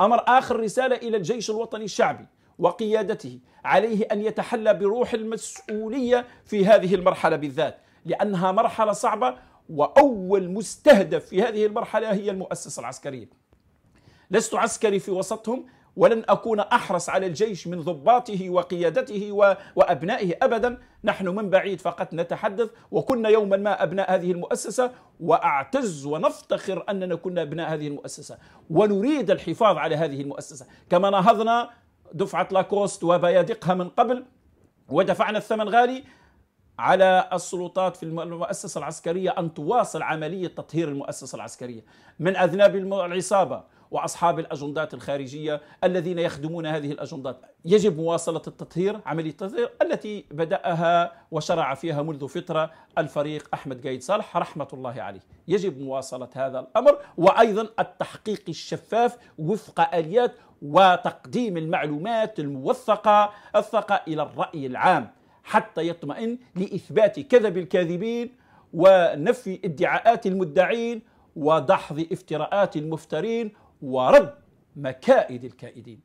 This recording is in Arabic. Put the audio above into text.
أمر آخر رسالة إلى الجيش الوطني الشعبي وقيادته عليه أن يتحلى بروح المسؤولية في هذه المرحلة بالذات لأنها مرحلة صعبة وأول مستهدف في هذه المرحلة هي المؤسسة العسكرية لست عسكري في وسطهم ولن أكون أحرص على الجيش من ضباطه وقيادته وأبنائه أبدا نحن من بعيد فقط نتحدث وكنا يوما ما أبناء هذه المؤسسة وأعتز ونفتخر أننا كنا أبناء هذه المؤسسة ونريد الحفاظ على هذه المؤسسة كما نهضنا دفعة لاكوست وبيادقها من قبل ودفعنا الثمن غالي على السلطات في المؤسسة العسكرية أن تواصل عملية تطهير المؤسسة العسكرية من أذناب العصابة واصحاب الاجندات الخارجيه الذين يخدمون هذه الاجندات يجب مواصله التطهير عمليه التطهير التي بداها وشرع فيها منذ فتره الفريق احمد قايد صالح رحمه الله عليه يجب مواصله هذا الامر وايضا التحقيق الشفاف وفق اليات وتقديم المعلومات الموثقه الثقه الى الراي العام حتى يطمئن لاثبات كذب الكاذبين ونفي ادعاءات المدعين ودحض افتراءات المفترين ورد مكائد الكائدين